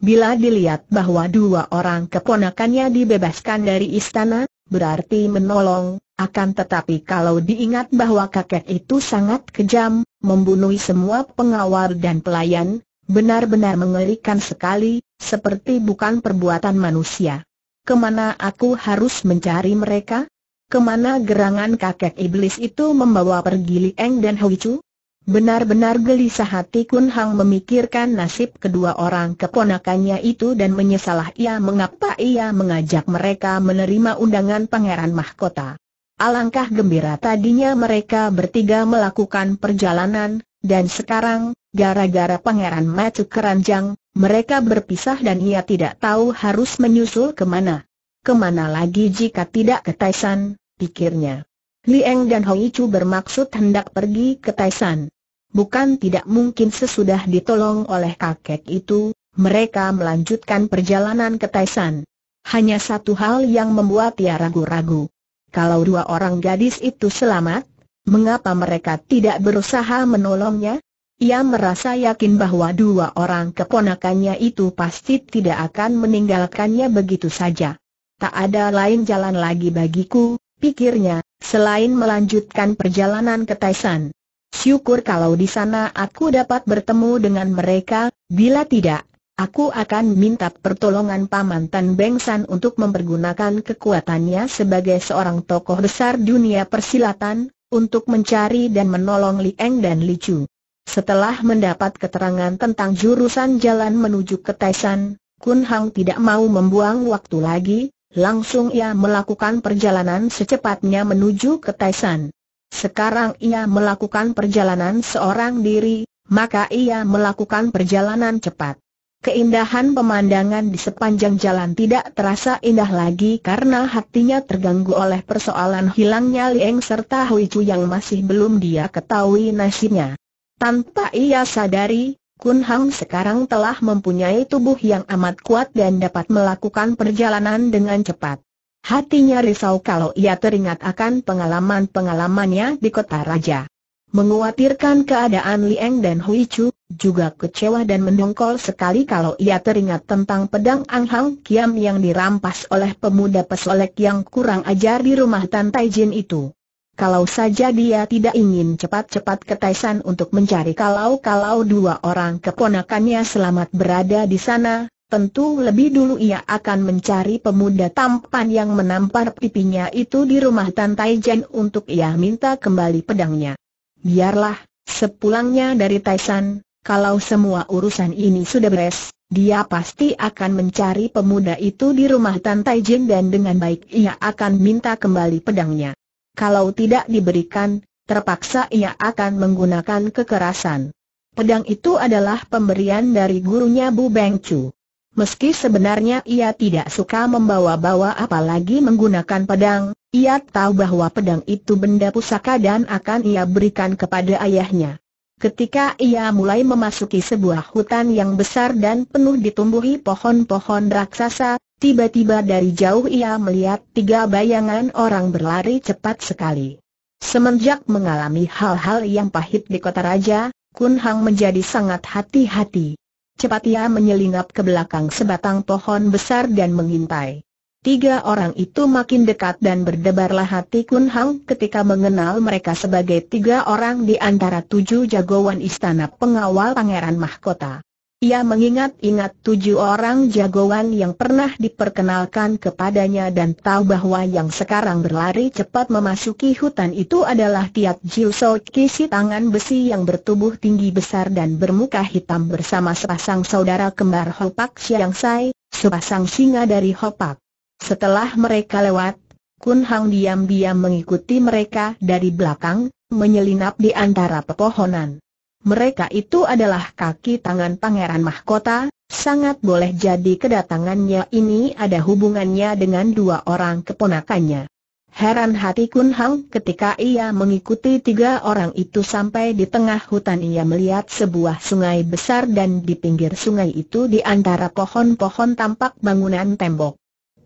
Bila dilihat bahwa dua orang keponakannya dibebaskan dari istana, berarti menolong, akan tetapi kalau diingat bahwa kakek itu sangat kejam, membunuh semua pengawal dan pelayan, benar-benar mengerikan sekali, seperti bukan perbuatan manusia. Kemana aku harus mencari mereka? Kemana gerangan kakek iblis itu membawa pergi Li Eng dan Hui Chu? Benar-benar gelisah hati Kun Hang memikirkan nasib kedua orang keponakannya itu dan menyesalah ia mengapa ia mengajak mereka menerima undangan Pangeran Mahkota. Alangkah gembira tadinya mereka bertiga melakukan perjalanan, dan sekarang, gara-gara Pangeran Macu Keranjang, mereka berpisah dan ia tidak tahu harus menyusul kemana. Kemana lagi jika tidak ke Taisan, pikirnya. Lieng dan Hong Ichu bermaksud hendak pergi ke Taisan. Bukan tidak mungkin sesudah ditolong oleh kakek itu, mereka melanjutkan perjalanan ke Taisan. Hanya satu hal yang membuat ia ragu-ragu. Kalau dua orang gadis itu selamat, mengapa mereka tidak berusaha menolongnya? Ia merasa yakin bahwa dua orang keponakannya itu pasti tidak akan meninggalkannya begitu saja. Tak ada lain jalan lagi bagiku, pikirnya, selain melanjutkan perjalanan ke Taisan. Syukur kalau di sana aku dapat bertemu dengan mereka, bila tidak, aku akan minta pertolongan Paman Tan Beng San untuk mempergunakan kekuatannya sebagai seorang tokoh besar dunia persilatan, untuk mencari dan menolong Li Eng dan Li Chu. Setelah mendapat keterangan tentang jurusan jalan menuju ke Taisan, Kun Hang tidak mau membuang waktu lagi, Langsung ia melakukan perjalanan secepatnya menuju ke Taisan. Sekarang ia melakukan perjalanan seorang diri, maka ia melakukan perjalanan cepat. Keindahan pemandangan di sepanjang jalan tidak terasa indah lagi karena hatinya terganggu oleh persoalan hilangnya Lieng serta Hui Chu yang masih belum dia ketahui nasibnya. Tanpa ia sadari, Kun Hang sekarang telah mempunyai tubuh yang amat kuat dan dapat melakukan perjalanan dengan cepat. Hatinya risau kalau ia teringat akan pengalaman-pengalamannya di kota raja. Menguatirkan keadaan Lieng dan Hui Chu, juga kecewa dan mendongkol sekali kalau ia teringat tentang pedang Ang Hang Kiam yang dirampas oleh pemuda pesolek yang kurang ajar di rumah Tan Jin itu. Kalau saja dia tidak ingin cepat-cepat ke Taisan untuk mencari kalau-kalau dua orang keponakannya selamat berada di sana, tentu lebih dulu ia akan mencari pemuda tampan yang menampar pipinya itu di rumah Tan Taijen untuk ia minta kembali pedangnya. Biarlah, sepulangnya dari Taisan, kalau semua urusan ini sudah beres, dia pasti akan mencari pemuda itu di rumah Tan Taijen dan dengan baik ia akan minta kembali pedangnya kalau tidak diberikan, terpaksa ia akan menggunakan kekerasan. Pedang itu adalah pemberian dari gurunya Bu Beng Chu. Meski sebenarnya ia tidak suka membawa-bawa apalagi menggunakan pedang, ia tahu bahwa pedang itu benda pusaka dan akan ia berikan kepada ayahnya. Ketika ia mulai memasuki sebuah hutan yang besar dan penuh ditumbuhi pohon-pohon raksasa, Tiba-tiba dari jauh ia melihat tiga bayangan orang berlari cepat sekali. Semenjak mengalami hal-hal yang pahit di kota raja, Kun Hang menjadi sangat hati-hati. Cepat ia menyelinap ke belakang sebatang pohon besar dan mengintai. Tiga orang itu makin dekat dan berdebarlah hati Kun Hang ketika mengenal mereka sebagai tiga orang di antara tujuh jagoan istana pengawal Pangeran Mahkota. Ia mengingat-ingat tujuh orang jagoan yang pernah diperkenalkan kepadanya dan tahu bahwa yang sekarang berlari cepat memasuki hutan itu adalah Tiat So Kisi tangan besi yang bertubuh tinggi besar dan bermuka hitam bersama sepasang saudara kembar Hopak Siang Sai, sepasang singa dari Hopak. Setelah mereka lewat, Kun Hang diam-diam mengikuti mereka dari belakang, menyelinap di antara pepohonan mereka itu adalah kaki tangan Pangeran Mahkota, sangat boleh jadi kedatangannya ini ada hubungannya dengan dua orang keponakannya. Heran hati Kun Hang ketika ia mengikuti tiga orang itu sampai di tengah hutan ia melihat sebuah sungai besar dan di pinggir sungai itu di antara pohon-pohon tampak bangunan tembok.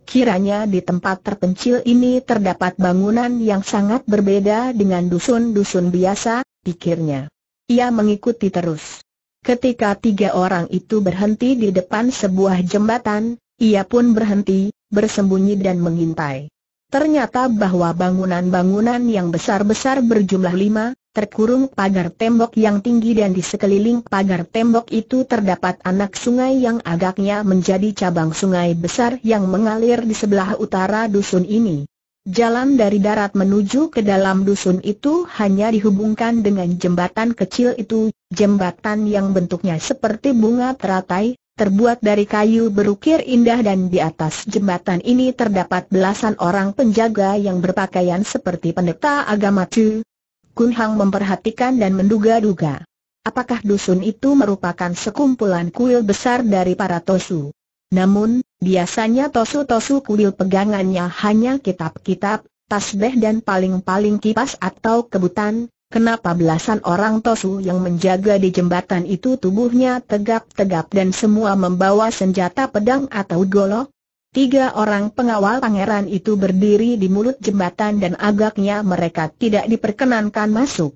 Kiranya di tempat terpencil ini terdapat bangunan yang sangat berbeda dengan dusun-dusun biasa, pikirnya. Ia mengikuti terus. Ketika tiga orang itu berhenti di depan sebuah jembatan, ia pun berhenti, bersembunyi dan mengintai. Ternyata bahwa bangunan-bangunan yang besar-besar berjumlah lima, terkurung pagar tembok yang tinggi dan di sekeliling pagar tembok itu terdapat anak sungai yang agaknya menjadi cabang sungai besar yang mengalir di sebelah utara dusun ini. Jalan dari darat menuju ke dalam dusun itu hanya dihubungkan dengan jembatan kecil itu, jembatan yang bentuknya seperti bunga teratai, terbuat dari kayu berukir indah dan di atas jembatan ini terdapat belasan orang penjaga yang berpakaian seperti pendeta agama Chu. Kun Hang memperhatikan dan menduga-duga. Apakah dusun itu merupakan sekumpulan kuil besar dari para Tosu? Namun, Biasanya tosu-tosu kuil pegangannya hanya kitab-kitab, tasbih dan paling-paling kipas atau kebutan, kenapa belasan orang tosu yang menjaga di jembatan itu tubuhnya tegap-tegap dan semua membawa senjata pedang atau golok? Tiga orang pengawal pangeran itu berdiri di mulut jembatan dan agaknya mereka tidak diperkenankan masuk.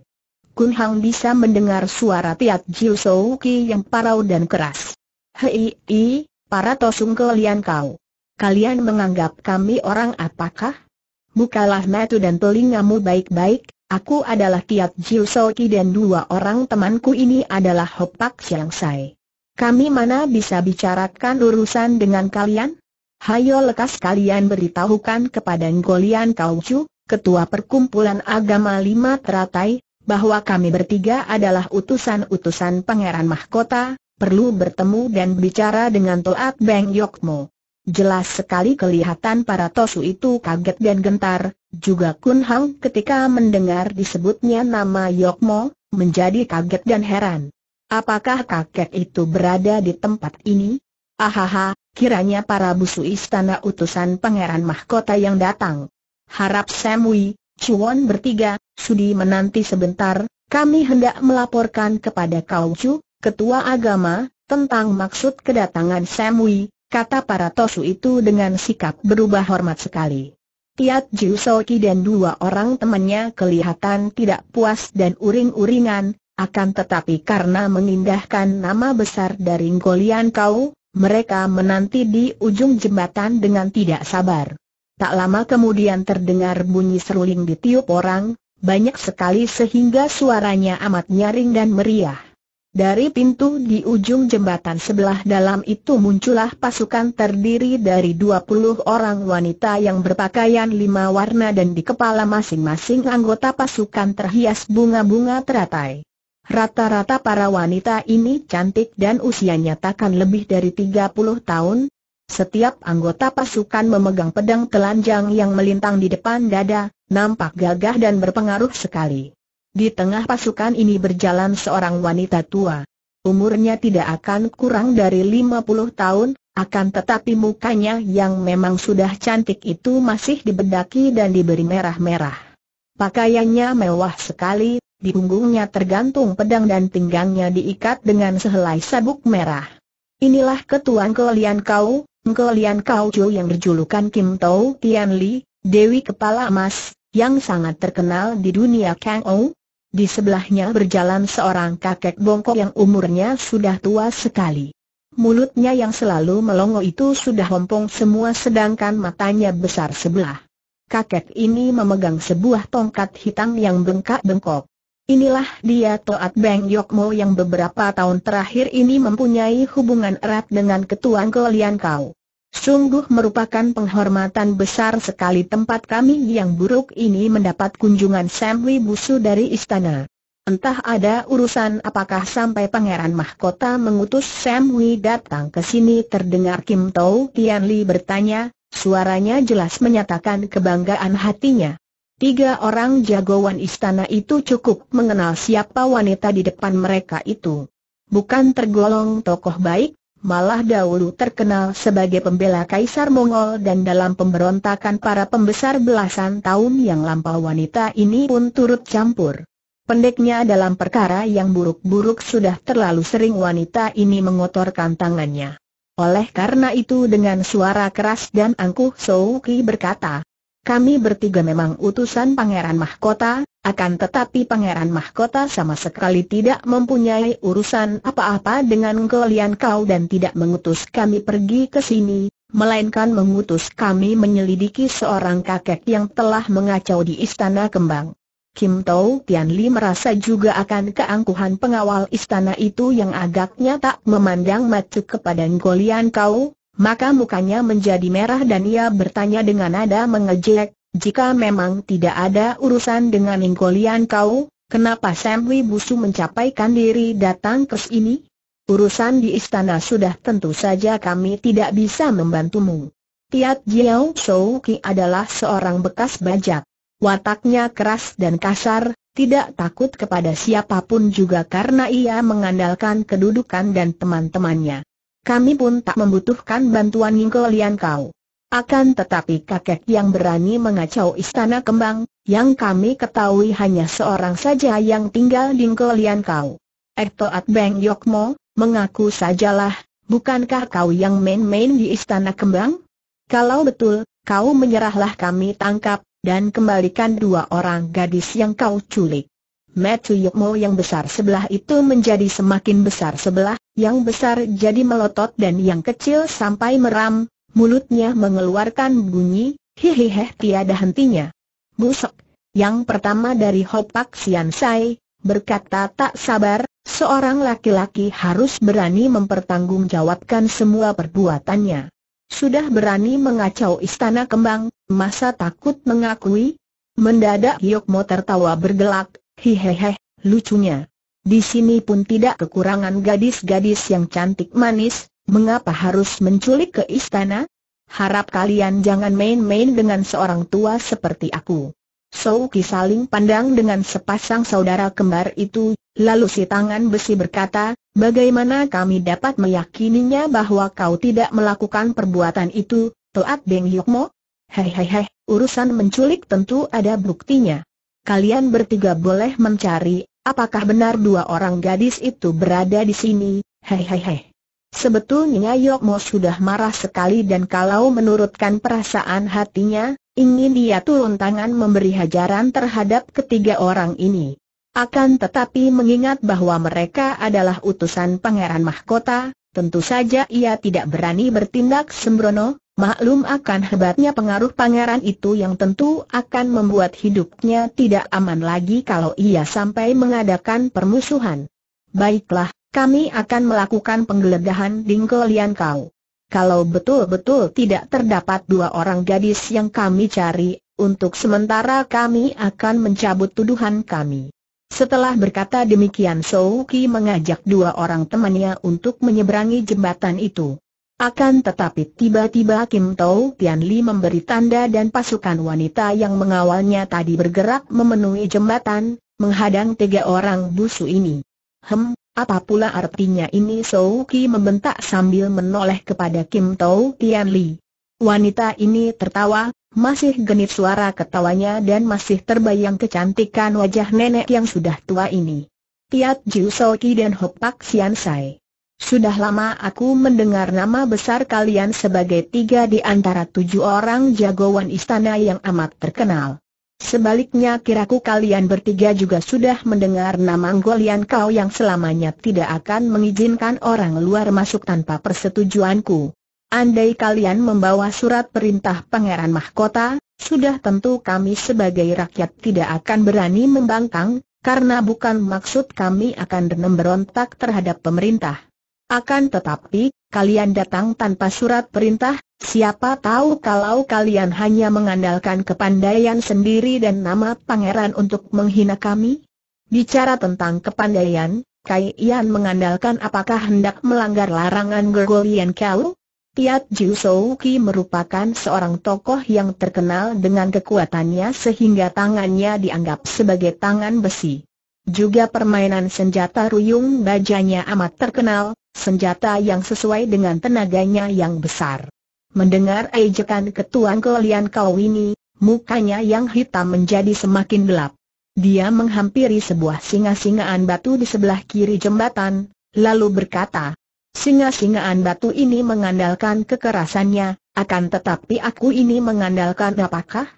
Kun Hang bisa mendengar suara Tiat Jiu yang parau dan keras. Hei, Para tosung kau. Kalian menganggap kami orang apakah? Bukalah mata dan telingamu baik-baik, aku adalah Kiat Jiu Soki dan dua orang temanku ini adalah Hopak Siang Sai. Kami mana bisa bicarakan urusan dengan kalian? Hayo lekas kalian beritahukan kepada Ngolian Kauju, Ketua Perkumpulan Agama Lima Teratai, bahwa kami bertiga adalah utusan-utusan Pangeran Mahkota, perlu bertemu dan bicara dengan Toak Beng Yokmo. Jelas sekali kelihatan para Tosu itu kaget dan gentar, juga Kun Hang ketika mendengar disebutnya nama Yokmo, menjadi kaget dan heran. Apakah kakek itu berada di tempat ini? Ahaha, kiranya para busu istana utusan pangeran mahkota yang datang. Harap Semwi, Chuan bertiga, sudi menanti sebentar, kami hendak melaporkan kepada Kau Chu, ketua agama, tentang maksud kedatangan Samui, kata para Tosu itu dengan sikap berubah hormat sekali. Tiat Jiu Soki dan dua orang temannya kelihatan tidak puas dan uring-uringan, akan tetapi karena mengindahkan nama besar dari Golian Kau, mereka menanti di ujung jembatan dengan tidak sabar. Tak lama kemudian terdengar bunyi seruling ditiup orang, banyak sekali sehingga suaranya amat nyaring dan meriah. Dari pintu di ujung jembatan sebelah dalam itu muncullah pasukan terdiri dari 20 orang wanita yang berpakaian lima warna dan di kepala masing-masing anggota pasukan terhias bunga-bunga teratai. Rata-rata para wanita ini cantik dan usianya takkan lebih dari 30 tahun. Setiap anggota pasukan memegang pedang telanjang yang melintang di depan dada, nampak gagah dan berpengaruh sekali. Di tengah pasukan ini berjalan seorang wanita tua. Umurnya tidak akan kurang dari 50 tahun, akan tetapi mukanya yang memang sudah cantik itu masih dibedaki dan diberi merah-merah. Pakaiannya mewah sekali, di punggungnya tergantung pedang dan pinggangnya diikat dengan sehelai sabuk merah. Inilah ketuan kalian kau, kalian kau Jo yang berjulukan Kim Tau Tian Li, Dewi Kepala Emas, yang sangat terkenal di dunia Kang Ou, di sebelahnya berjalan seorang kakek bongkok yang umurnya sudah tua sekali. Mulutnya yang selalu melongo itu sudah hompong semua sedangkan matanya besar sebelah. Kakek ini memegang sebuah tongkat hitam yang bengkak-bengkok. Inilah dia Toat Beng Yokmo yang beberapa tahun terakhir ini mempunyai hubungan erat dengan ketua Lian Kau. Sungguh merupakan penghormatan besar sekali tempat kami yang buruk ini mendapat kunjungan Samwi busu dari istana. Entah ada urusan apakah sampai Pangeran Mahkota mengutus Samwi datang ke sini terdengar Kim Tau Tian Li bertanya, suaranya jelas menyatakan kebanggaan hatinya. Tiga orang jagoan istana itu cukup mengenal siapa wanita di depan mereka itu. Bukan tergolong tokoh baik, malah dahulu terkenal sebagai pembela Kaisar Mongol dan dalam pemberontakan para pembesar belasan tahun yang lampau wanita ini pun turut campur. Pendeknya dalam perkara yang buruk-buruk sudah terlalu sering wanita ini mengotorkan tangannya. Oleh karena itu dengan suara keras dan angkuh Souki berkata, kami bertiga memang utusan Pangeran Mahkota, akan tetapi Pangeran Mahkota sama sekali tidak mempunyai urusan apa-apa dengan kalian kau dan tidak mengutus kami pergi ke sini, melainkan mengutus kami menyelidiki seorang kakek yang telah mengacau di Istana Kembang. Kim Tau Tian Li merasa juga akan keangkuhan pengawal istana itu yang agaknya tak memandang macu kepada Golian Kau, maka mukanya menjadi merah dan ia bertanya dengan nada mengejek, jika memang tidak ada urusan dengan Ingkolian kau, kenapa Semwi busu mencapaikan diri datang ke sini? Urusan di istana sudah tentu saja kami tidak bisa membantumu. Tiat Jiao Ki adalah seorang bekas bajak. Wataknya keras dan kasar, tidak takut kepada siapapun juga karena ia mengandalkan kedudukan dan teman-temannya kami pun tak membutuhkan bantuan Lian kau. Akan tetapi kakek yang berani mengacau istana kembang, yang kami ketahui hanya seorang saja yang tinggal di Lian kau. Ektoat Beng Yokmo, mengaku sajalah, bukankah kau yang main-main di istana kembang? Kalau betul, kau menyerahlah kami tangkap, dan kembalikan dua orang gadis yang kau culik. Matthew Yokmo yang besar sebelah itu menjadi semakin besar sebelah, yang besar jadi melotot dan yang kecil sampai meram, mulutnya mengeluarkan bunyi, hehehe tiada hentinya. Busok, yang pertama dari Hopak Sian Sai, berkata tak sabar, seorang laki-laki harus berani mempertanggungjawabkan semua perbuatannya. Sudah berani mengacau istana kembang, masa takut mengakui? Mendadak Yokmo tertawa bergelak, hehehe lucunya. Di sini pun tidak kekurangan gadis-gadis yang cantik manis, mengapa harus menculik ke istana? Harap kalian jangan main-main dengan seorang tua seperti aku. Souki saling pandang dengan sepasang saudara kembar itu, lalu si tangan besi berkata, bagaimana kami dapat meyakininya bahwa kau tidak melakukan perbuatan itu, Toat Beng Yokmo? Hehehe, urusan menculik tentu ada buktinya. Kalian bertiga boleh mencari Apakah benar dua orang gadis itu berada di sini? Hei hei hei. Sebetulnya Yoko sudah marah sekali dan kalau menurutkan perasaan hatinya, ingin dia turun tangan memberi hajaran terhadap ketiga orang ini. Akan tetapi mengingat bahwa mereka adalah utusan pangeran mahkota, tentu saja ia tidak berani bertindak sembrono, Maklum akan hebatnya pengaruh pangeran itu yang tentu akan membuat hidupnya tidak aman lagi kalau ia sampai mengadakan permusuhan. Baiklah, kami akan melakukan penggeledahan di kalian kau. Kalau betul-betul tidak terdapat dua orang gadis yang kami cari, untuk sementara kami akan mencabut tuduhan kami. Setelah berkata demikian Souki mengajak dua orang temannya untuk menyeberangi jembatan itu. Akan tetapi tiba-tiba Kim Tau Tian Li memberi tanda dan pasukan wanita yang mengawalnya tadi bergerak memenuhi jembatan, menghadang tiga orang busu ini. Hem, apa pula artinya ini Ki membentak sambil menoleh kepada Kim Tau Tian Li. Wanita ini tertawa, masih genit suara ketawanya dan masih terbayang kecantikan wajah nenek yang sudah tua ini. Tiat Jiu Ki dan Hopak Sian Sai. Sudah lama aku mendengar nama besar kalian sebagai tiga di antara tujuh orang jagoan istana yang amat terkenal. Sebaliknya kiraku kalian bertiga juga sudah mendengar nama Golian kau yang selamanya tidak akan mengizinkan orang luar masuk tanpa persetujuanku. Andai kalian membawa surat perintah Pangeran Mahkota, sudah tentu kami sebagai rakyat tidak akan berani membangkang, karena bukan maksud kami akan berontak terhadap pemerintah. Akan tetapi, kalian datang tanpa surat perintah, siapa tahu kalau kalian hanya mengandalkan kepandaian sendiri dan nama pangeran untuk menghina kami? Bicara tentang kepandaian, Kai Yan mengandalkan apakah hendak melanggar larangan Gergolian Kau? Tiat Ju Souki merupakan seorang tokoh yang terkenal dengan kekuatannya sehingga tangannya dianggap sebagai tangan besi. Juga permainan senjata ruyung bajanya amat terkenal, senjata yang sesuai dengan tenaganya yang besar. Mendengar ejekan ketuan kelian kau ini, mukanya yang hitam menjadi semakin gelap. Dia menghampiri sebuah singa-singaan batu di sebelah kiri jembatan, lalu berkata, Singa-singaan batu ini mengandalkan kekerasannya, akan tetapi aku ini mengandalkan apakah?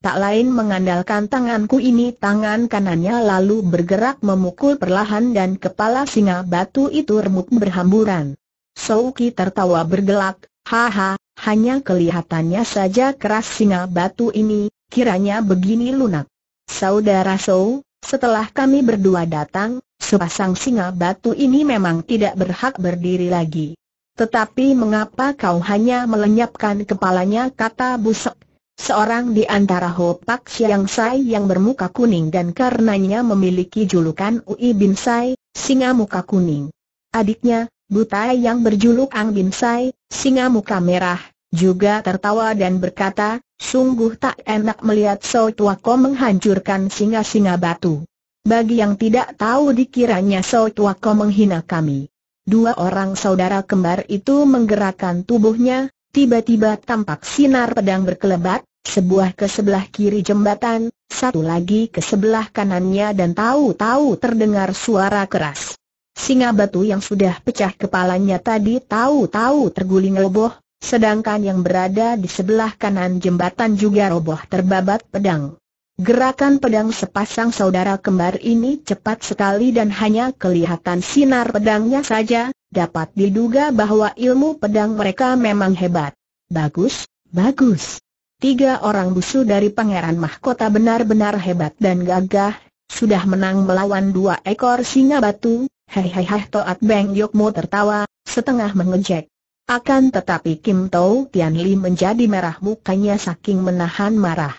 tak lain mengandalkan tanganku ini tangan kanannya lalu bergerak memukul perlahan dan kepala singa batu itu remuk berhamburan. Souki tertawa bergelak, haha, hanya kelihatannya saja keras singa batu ini, kiranya begini lunak. Saudara Sou, setelah kami berdua datang, sepasang singa batu ini memang tidak berhak berdiri lagi. Tetapi mengapa kau hanya melenyapkan kepalanya kata Busuk. Seorang di antara Hopak Siang Sai yang bermuka kuning dan karenanya memiliki julukan Ui Bin Sai, Singa Muka Kuning. Adiknya, Butai yang berjuluk Ang Bin Sai, Singa Muka Merah, juga tertawa dan berkata, sungguh tak enak melihat So Ko menghancurkan singa-singa batu. Bagi yang tidak tahu dikiranya So Ko menghina kami. Dua orang saudara kembar itu menggerakkan tubuhnya, Tiba-tiba tampak sinar pedang berkelebat, sebuah ke sebelah kiri jembatan, satu lagi ke sebelah kanannya dan tahu-tahu terdengar suara keras. Singa batu yang sudah pecah kepalanya tadi tahu-tahu terguling roboh, sedangkan yang berada di sebelah kanan jembatan juga roboh terbabat pedang. Gerakan pedang sepasang saudara kembar ini cepat sekali dan hanya kelihatan sinar pedangnya saja, dapat diduga bahwa ilmu pedang mereka memang hebat. Bagus, bagus. Tiga orang busu dari Pangeran Mahkota benar-benar hebat dan gagah, sudah menang melawan dua ekor singa batu, hehehe Toat Beng Yokmo tertawa, setengah mengejek. Akan tetapi Kim Tau Tian Li menjadi merah mukanya saking menahan marah.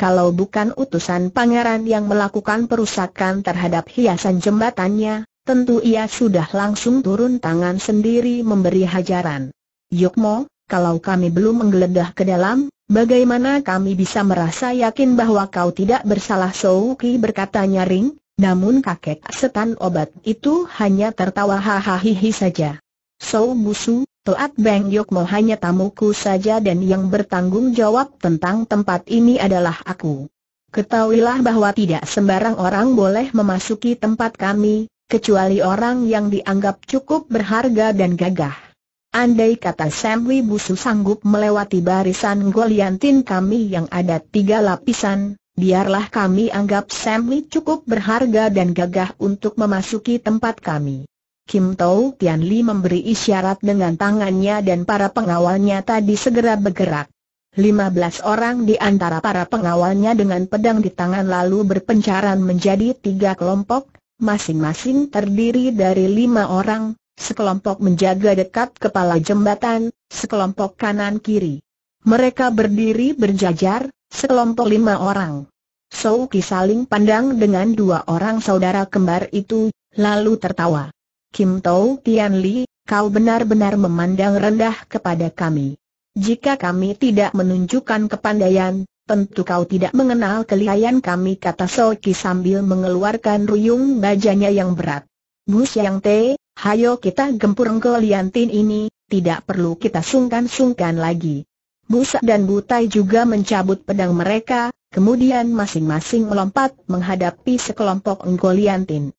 Kalau bukan utusan pangeran yang melakukan perusakan terhadap hiasan jembatannya, tentu ia sudah langsung turun tangan sendiri memberi hajaran. Yokmo, kalau kami belum menggeledah ke dalam, Bagaimana kami bisa merasa yakin bahwa kau tidak bersalah Souki berkata nyaring, namun kakek setan obat itu hanya tertawa hahaha saja. Sou Musu, Toat Beng Yokmo hanya tamuku saja dan yang bertanggung jawab tentang tempat ini adalah aku. Ketahuilah bahwa tidak sembarang orang boleh memasuki tempat kami, kecuali orang yang dianggap cukup berharga dan gagah. Andai kata Sam Wibusu sanggup melewati barisan Goliantin kami yang ada tiga lapisan, biarlah kami anggap Sam cukup berharga dan gagah untuk memasuki tempat kami. Kim Tau Tian Li memberi isyarat dengan tangannya dan para pengawalnya tadi segera bergerak. 15 orang di antara para pengawalnya dengan pedang di tangan lalu berpencaran menjadi tiga kelompok, masing-masing terdiri dari lima orang, sekelompok menjaga dekat kepala jembatan, sekelompok kanan-kiri. Mereka berdiri berjajar, sekelompok lima orang. Souki saling pandang dengan dua orang saudara kembar itu, lalu tertawa. Kim Tou Tian Li, kau benar-benar memandang rendah kepada kami. Jika kami tidak menunjukkan kepandaian, Tentu kau tidak mengenal kelihayan kami kata Soki sambil mengeluarkan ruyung bajanya yang berat. Bu Siang Te, Hayo kita gempur liantin ini, tidak perlu kita sungkan-sungkan lagi. Musa dan Butai juga mencabut pedang mereka, kemudian masing-masing melompat menghadapi sekelompok liantin.